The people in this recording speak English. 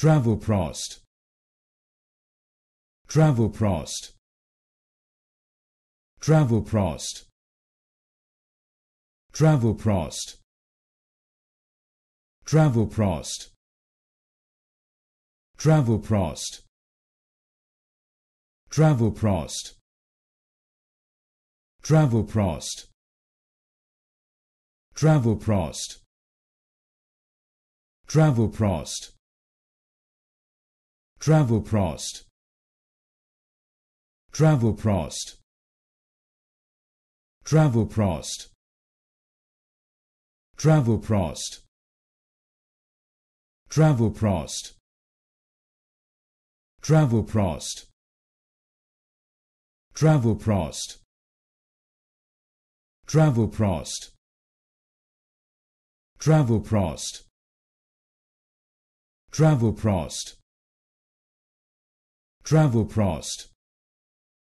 Travoprost. Travoprost. Travoprost. Travoprost. Travoprost. Travoprost. Travoprost. Travoprost. Travoprost. Travoprost. Travel Travel Travel prost. prost. prost. Travel prost. Travel prost. Travel prost. Travel prost. Travel prost. Travel, Prost.